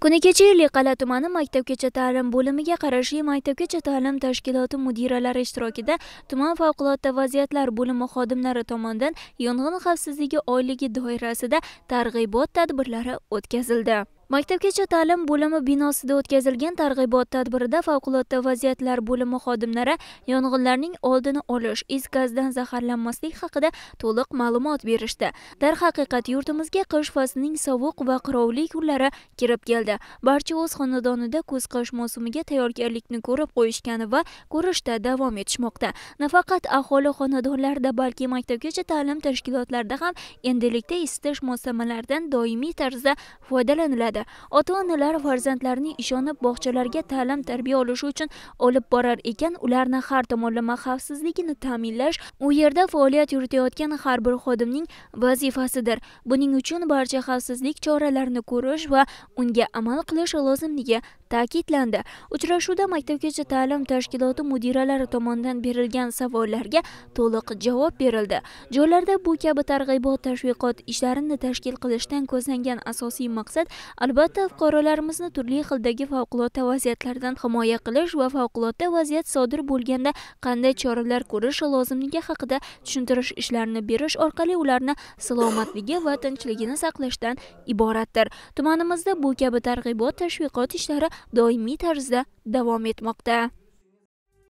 kuni kecha qal'a tumani maktabgacha ta'lim bo'limiga qarashli maktabgacha ta'lim tashkiloti mudiralari ishtirokida tuman favqulodda vaziyatlar bo'limi xodimlari tomonidan yong'in xavfsizligi oyligi doirasida targ'ibot tadbirlari o'tkazildi maktabgacha ta'lim bo'limi binosida o'tkazilgan targ'ibot tadbirida favqulodda vaziyatlar bo'limi xodimlari yong'inlarning oldini olish is gazdan zaharlanmaslik haqida to'liq ma'lumot berishdi darhaqiqat yurtimizga qish faslining sovuq va qirovli kunlari kirib keldi barcha o'z xonadonida kuz qish mavsumiga tayyorgarlikni ko'rib qo'yishgani va ko'rishda davom etishmoqda nafaqat aholi xonadonlarida balki maktabgacha ta'lim tashkilotlarida ham endilikda isitish moslamalaridan doimiy tarzda foydalaniladi edi. ota onalar farzandlarini ishonib bog'chalarga ta'lim tarbiya olishi uchun olib borar ekan ularni har tomonlama xavfsizligini ta'minlash u yerda faoliyat yuritayotgan har bir xodimning vazifasidir buning uchun barcha xavfsizlik choralarini ko'rish va unga amal qilish lozimligi ta'kidlandi uchrashuvda maktabgacha ta'lim tashkiloti mudiralari tomonidan berilgan savollarga to'liq javob berildi joylarda bu kabi targ'ibot tashviqot ishlarini tashkil qilishdan ko'zlangan asosiy maqsad albatta fuqarolarimizni turli xildagi favqulodda vaziyatlardan himoya qilish va favqulodda vaziyat sodir bo'lganda qanday choralar ko'rish lozimligi haqida tushuntirish ishlarini berish orqali ularni salomatligi va tinchligini saqlashdan iboratdir tumanimizda bu kabi targ'ibot tashviqot ishlari doimiy tarzda davom etmoqda